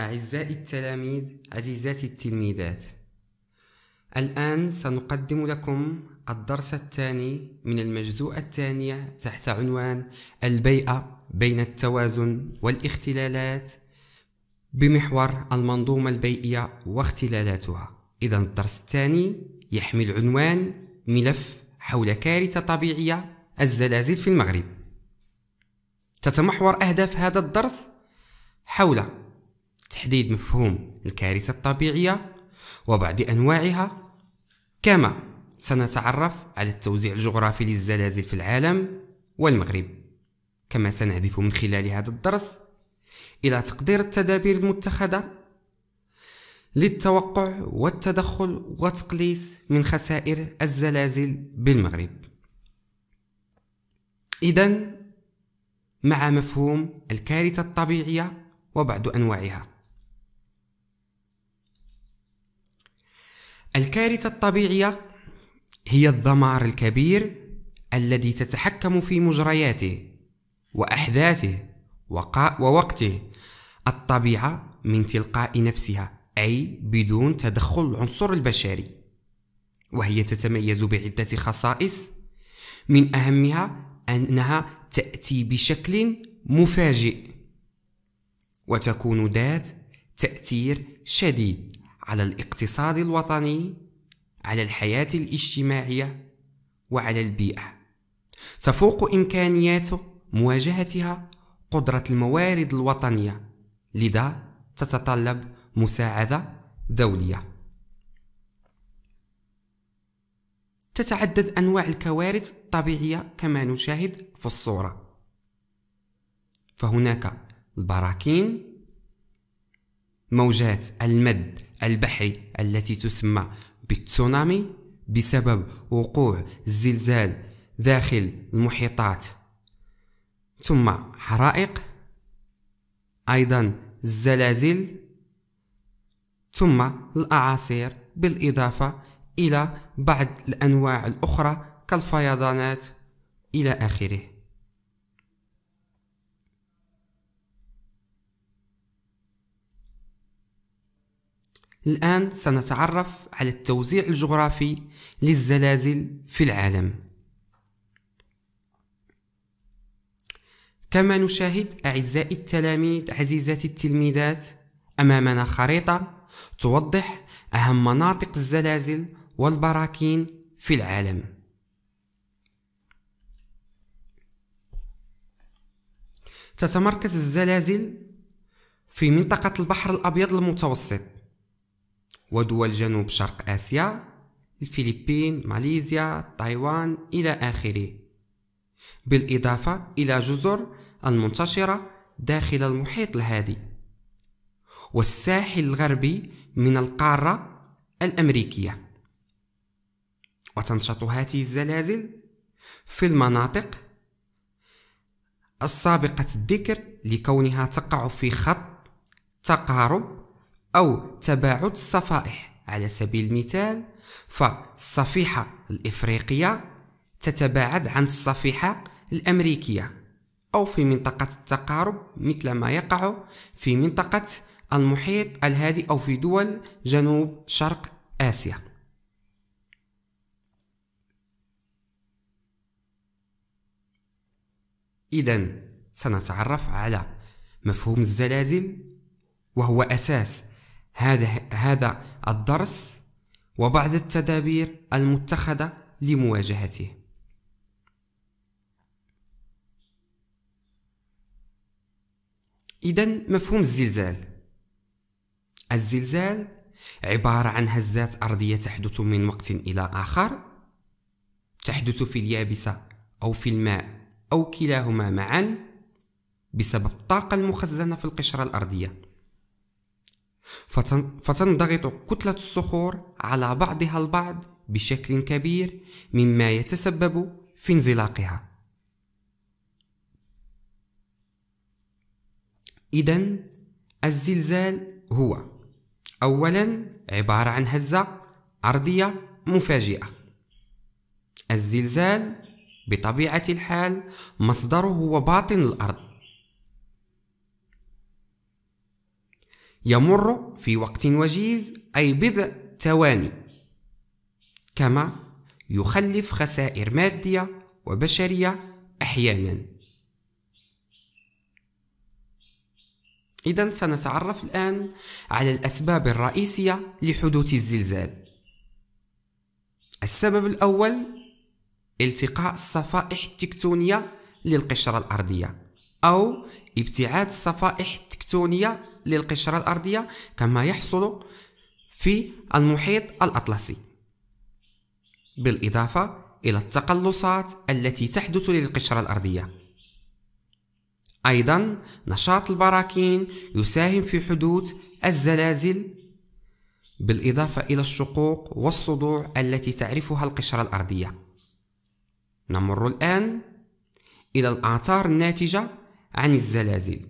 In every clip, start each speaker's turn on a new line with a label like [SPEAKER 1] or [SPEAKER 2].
[SPEAKER 1] أعزائي التلاميذ عزيزاتي التلميذات الآن سنقدم لكم الدرس الثاني من المجزوءة الثانية تحت عنوان البيئة بين التوازن والاختلالات بمحور المنظومة البيئية واختلالاتها إذا الدرس الثاني يحمل عنوان ملف حول كارثة طبيعية الزلازل في المغرب تتمحور أهداف هذا الدرس حول تحديد مفهوم الكارثة الطبيعية وبعض أنواعها كما سنتعرف على التوزيع الجغرافي للزلازل في العالم والمغرب كما سنهدف من خلال هذا الدرس إلى تقدير التدابير المتخذة للتوقع والتدخل وتقليص من خسائر الزلازل بالمغرب إذا مع مفهوم الكارثة الطبيعية وبعض أنواعها الكارثة الطبيعية هي الدمار الكبير الذي تتحكم في مجرياته وأحداثه ووقته الطبيعة من تلقاء نفسها أي بدون تدخل العنصر البشري وهي تتميز بعدة خصائص من أهمها أنها تأتي بشكل مفاجئ وتكون ذات تأثير شديد على الاقتصاد الوطني على الحياة الاجتماعية وعلى البيئة تفوق إمكانياته مواجهتها قدرة الموارد الوطنية لذا تتطلب مساعدة دولية تتعدد أنواع الكوارث الطبيعية كما نشاهد في الصورة فهناك البراكين موجات المد البحري التي تسمى بالتسونامي بسبب وقوع الزلزال داخل المحيطات ثم حرائق أيضا الزلازل ثم الأعاصير بالإضافة إلى بعض الأنواع الأخرى كالفيضانات إلى آخره الآن سنتعرف على التوزيع الجغرافي للزلازل في العالم كما نشاهد أعزائي التلاميذ عزيزاتي التلميذات أمامنا خريطة توضح أهم مناطق الزلازل والبراكين في العالم تتمركز الزلازل في منطقة البحر الأبيض المتوسط ودول جنوب شرق آسيا الفلبين ماليزيا تايوان إلى آخره بالإضافة إلى جزر المنتشرة داخل المحيط الهادي والساحل الغربي من القارة الأمريكية وتنشط هذه الزلازل في المناطق السابقة الذكر لكونها تقع في خط تقارب أو تباعد الصفائح على سبيل المثال فالصفيحة الإفريقية تتباعد عن الصفيحة الأمريكية أو في منطقة التقارب مثل ما يقع في منطقة المحيط الهادئ أو في دول جنوب شرق آسيا إذا سنتعرف على مفهوم الزلازل وهو أساس هذا هذا الدرس وبعض التدابير المتخذة لمواجهته إذا مفهوم الزلزال الزلزال عبارة عن هزات أرضية تحدث من وقت إلى آخر تحدث في اليابسة أو في الماء أو كلاهما معا بسبب الطاقة المخزنة في القشرة الأرضية فتنضغط كتلة الصخور على بعضها البعض بشكل كبير مما يتسبب في انزلاقها إذا الزلزال هو أولا عبارة عن هزة أرضية مفاجئة الزلزال بطبيعة الحال مصدره هو باطن الأرض يمر في وقت وجيز أي بضع ثواني كما يخلف خسائر مادية وبشرية أحيانا إذا سنتعرف الآن على الأسباب الرئيسية لحدوث الزلزال السبب الأول التقاء الصفائح التكتونية للقشرة الأرضية أو ابتعاد الصفائح التكتونية للقشرة الأرضية كما يحصل في المحيط الأطلسي بالإضافة إلى التقلصات التي تحدث للقشرة الأرضية أيضا نشاط البراكين يساهم في حدوث الزلازل بالإضافة إلى الشقوق والصدوع التي تعرفها القشرة الأرضية نمر الآن إلى الآثار الناتجة عن الزلازل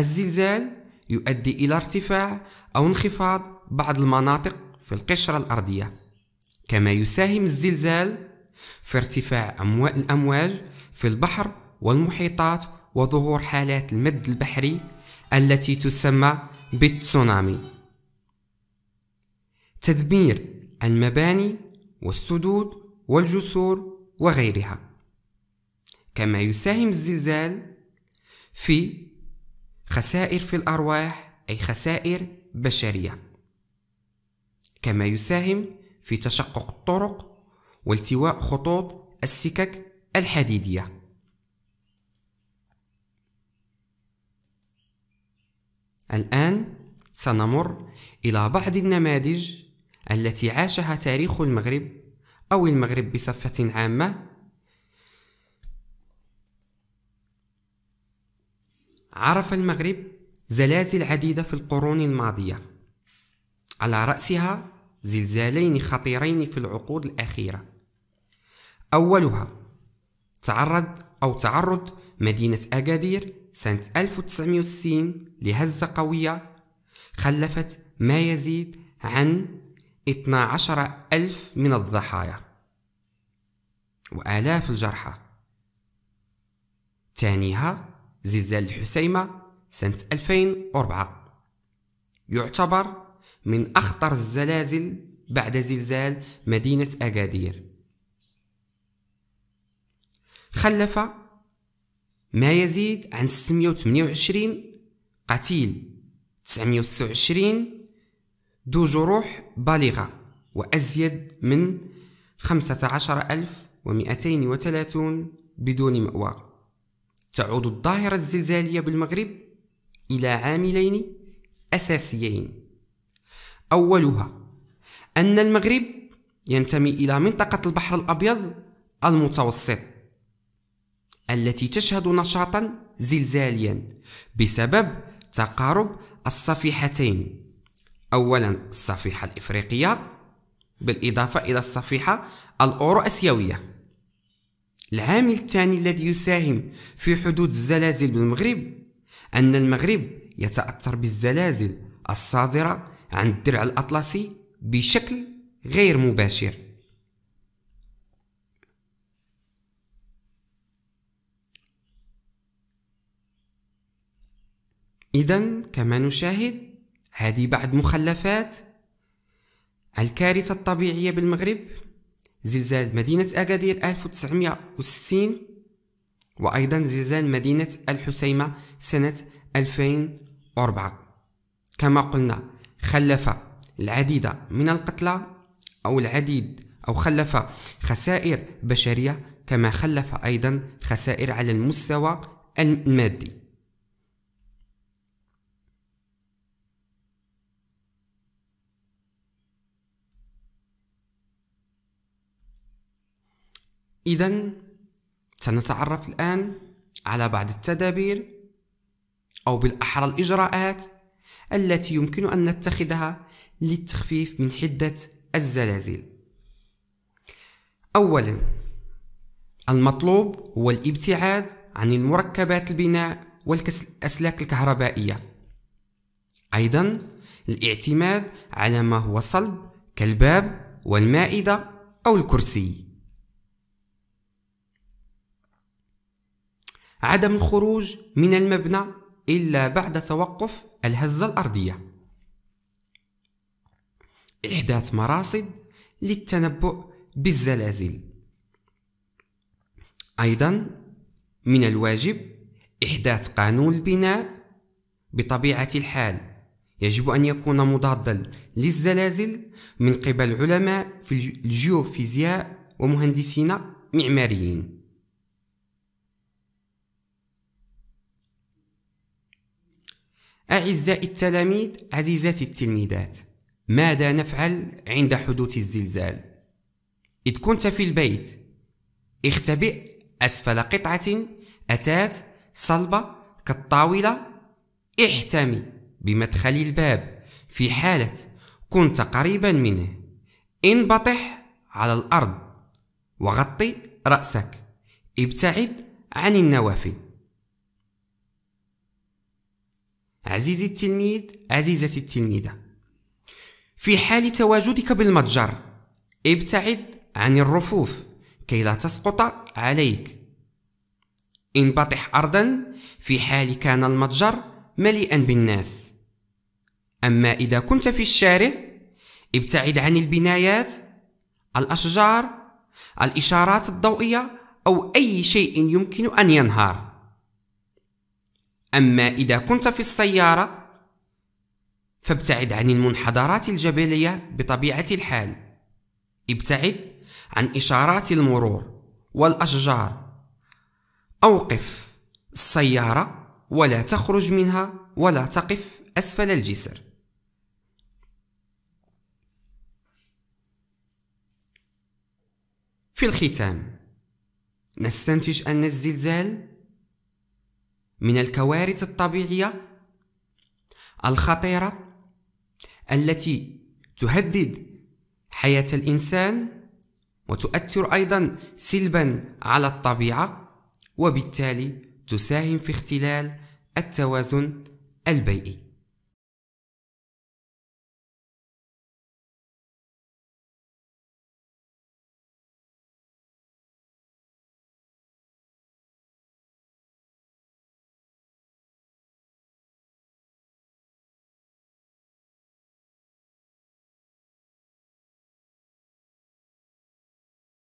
[SPEAKER 1] الزلزال يؤدي إلى ارتفاع أو انخفاض بعض المناطق في القشرة الأرضية كما يساهم الزلزال في ارتفاع الأمواج في البحر والمحيطات وظهور حالات المد البحري التي تسمى بالتسونامي تدمير المباني والسدود والجسور وغيرها كما يساهم الزلزال في خسائر في الأرواح أي خسائر بشرية كما يساهم في تشقق الطرق والتواء خطوط السكك الحديدية الآن سنمر إلى بعض النماذج التي عاشها تاريخ المغرب أو المغرب بصفة عامة عرف المغرب زلازل عديدة في القرون الماضية على رأسها زلزالين خطيرين في العقود الأخيرة أولها تعرض أو تعرض مدينة أكادير سنة 1960 لهزة قوية خلفت ما يزيد عن 12 ألف من الضحايا وآلاف الجرحى ثانيها زلزال الحسيمة سنة 2004 يعتبر من أخطر الزلازل بعد زلزال مدينة أكادير خلف ما يزيد عن 628 قتيل 926 ذو جروح بالغة وأزيد من 15230 بدون مأواه تعود الظاهرة الزلزالية بالمغرب إلى عاملين أساسيين أولها أن المغرب ينتمي إلى منطقة البحر الأبيض المتوسط التي تشهد نشاطا زلزاليا بسبب تقارب الصفيحتين أولا الصفيحة الإفريقية بالإضافة إلى الصفيحة الأوروأسيوية العامل الثاني الذي يساهم في حدوث الزلازل بالمغرب أن المغرب يتأثر بالزلازل الصادرة عن الدرع الأطلسي بشكل غير مباشر إذا كما نشاهد هذه بعض مخلفات الكارثة الطبيعية بالمغرب زلزال مدينة أكادير 1960 وأيضا زلزال مدينة الحسيمة سنة 2004 كما قلنا خلف العديد من القتلى أو العديد أو خلف خسائر بشرية كما خلف أيضا خسائر على المستوى المادي إذا سنتعرف الآن على بعض التدابير أو بالأحرى الإجراءات التي يمكن أن نتخذها للتخفيف من حدة الزلازل أولا المطلوب هو الابتعاد عن المركبات البناء والأسلاك الكهربائية أيضا الاعتماد على ما هو صلب كالباب والمائدة أو الكرسي عدم الخروج من المبنى إلا بعد توقف الهزة الأرضية إحداث مراصد للتنبؤ بالزلازل أيضا من الواجب إحداث قانون البناء بطبيعة الحال يجب أن يكون مضادا للزلازل من قبل علماء في الجيوفيزياء ومهندسين معماريين أعزائي التلاميذ عزيزاتي التلميذات ماذا نفعل عند حدوث الزلزال؟ إذ كنت في البيت اختبئ أسفل قطعة أتات صلبة كالطاولة احتمي بمدخل الباب في حالة كنت قريبا منه انبطح على الأرض وغطي رأسك ابتعد عن النوافذ عزيزي التلميذ عزيزتي التلميذة في حال تواجدك بالمتجر ابتعد عن الرفوف كي لا تسقط عليك انبطح أرضا في حال كان المتجر مليئا بالناس أما إذا كنت في الشارع ابتعد عن البنايات الأشجار الإشارات الضوئية أو أي شيء يمكن أن ينهار أما إذا كنت في السيارة فابتعد عن المنحدرات الجبلية بطبيعة الحال ابتعد عن إشارات المرور والأشجار أوقف السيارة ولا تخرج منها ولا تقف أسفل الجسر في الختام نستنتج أن الزلزال من الكوارث الطبيعية الخطيرة التي تهدد حياة الإنسان وتؤثر أيضا سلبا على الطبيعة وبالتالي تساهم في اختلال التوازن البيئي